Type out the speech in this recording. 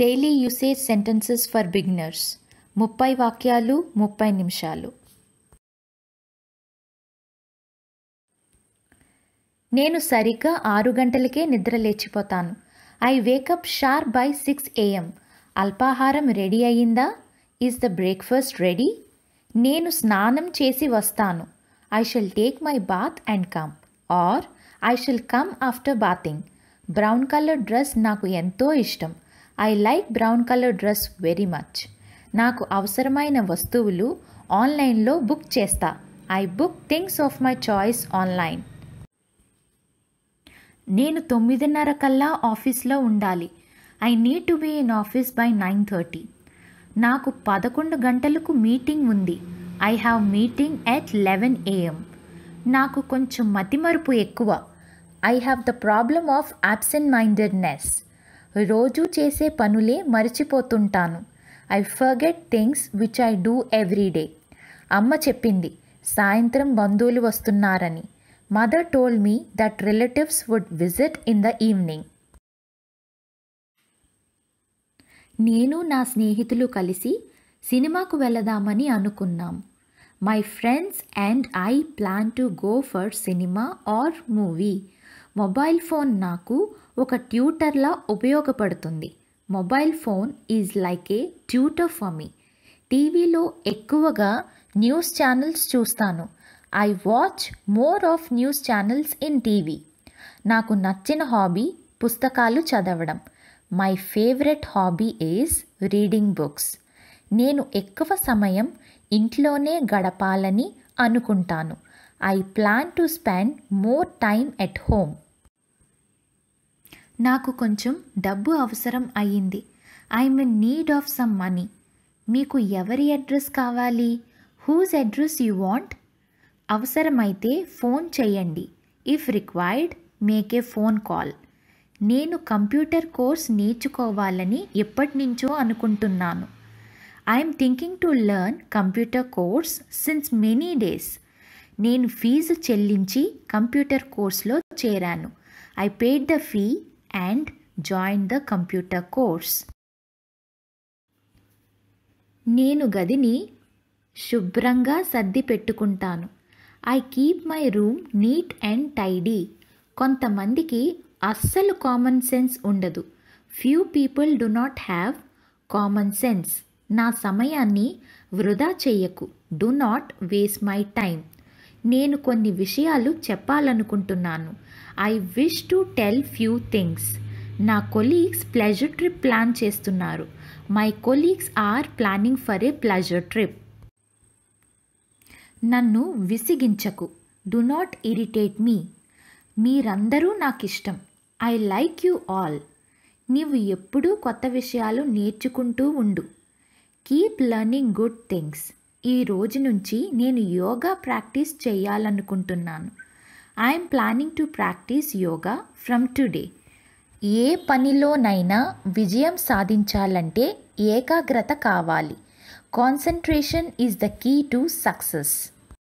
Daily usage sentences for beginners ముప్పై వాక్యాలు ముప్పై నిమిషాలు నేను సరిగ్గా ఆరు గంటలకే నిద్ర లేచిపోతాను I wake up sharp by six AM అల్పాహారం రెడీ అయ్యిందా ఈజ్ ద బ్రేక్ఫాస్ట్ రెడీ నేను స్నానం చేసి వస్తాను I shall take my bath and come or I shall come after bathing brown colour dress నాకు ఎంతో ఇష్టం I like brown colour dress very much నాకు అవసరమైన వస్తువులు ఆన్లైన్లో బుక్ చేస్తా I book things of my choice online నేను తొమ్మిదిన్నర కల్లా ఆఫీస్లో ఉండాలి I need to be in office by nine thirty నాకు పదకొండు గంటలకు మీటింగ్ ఉంది I have meeting at eleven AM నాకు కొంచెం మతిమరుపు ఎక్కువ I have the problem of absent mindedness రోజు చేసే పనులే మర్చిపోతుంటాను I forget things which I do every day అమ్మ చెప్పింది సాయంత్రం బంధువులు వస్తున్నారని mother told me that relatives would visit in the evening నేను నా స్నేహితులు కలిసి సినిమాకు వెళదామని అనుకున్నాం my friends and I plan to go for cinema or movie mobile phone నాకు ఒక ట్యూటర్లా ఉపయోగపడుతుంది mobile phone is like a tutor for me టీవీలో ఎక్కువగా న్యూస్ ఛానల్స్ చూస్తాను I watch more of news channels in TV నాకు నచ్చిన hobby పుస్తకాలు చదవడం my favourite hobby is reading books నేను ఎక్కువ సమయం ఇంట్లోనే గడపాలని అనుకుంటాను I plan to spend more time at home నాకు కొంచెం డబ్బు అవసరం అయ్యింది I'm in need of some money మీకు ఎవరి అడ్రస్ కావాలి హూజ్ అడ్రస్ యూ వాంట్ అవసరమైతే ఫోన్ చేయండి if required make a phone call నేను కంప్యూటర్ కోర్స్ నేర్చుకోవాలని ఎప్పటినుంచో అనుకుంటున్నాను I'm thinking to learn computer course since many days నేను ఫీజు చెల్లించి కంప్యూటర్ కోర్స్లో చేరాను I paid the fee and join the computer course. నేను గదిని శుభ్రంగా సర్ది పెట్టుకుంటాను I keep my room neat and tidy కొంతమందికి అస్సలు కామన్ సెన్స్ ఉండదు few people do not have common sense నా సమయాన్ని వృధా చెయ్యకు do not waste my time నేను కొన్ని విషయాలు చెప్పాలనుకుంటున్నాను I wish to tell few things నా కొలీగ్స్ ప్లెజర్ ట్రిప్ ప్లాన్ చేస్తున్నారు my colleagues are planning for a pleasure trip నన్ను విసిగించకు డు నాట్ ఇరిటేట్ మీ మీరందరూ నాకు ఇష్టం ఐ లైక్ యూ ఆల్ నీవు ఎప్పుడూ కొత్త విషయాలు నేర్చుకుంటూ ఉండు కీప్ లర్నింగ్ గుడ్ థింగ్స్ ఈ రోజు నుంచి నేను యోగా ప్రాక్టీస్ చేయాలనుకుంటున్నాను I'm planning to practice yoga from today ఏ పనిలోనైనా విజయం సాధించాలంటే ఏకాగ్రత కావాలి concentration is the key to success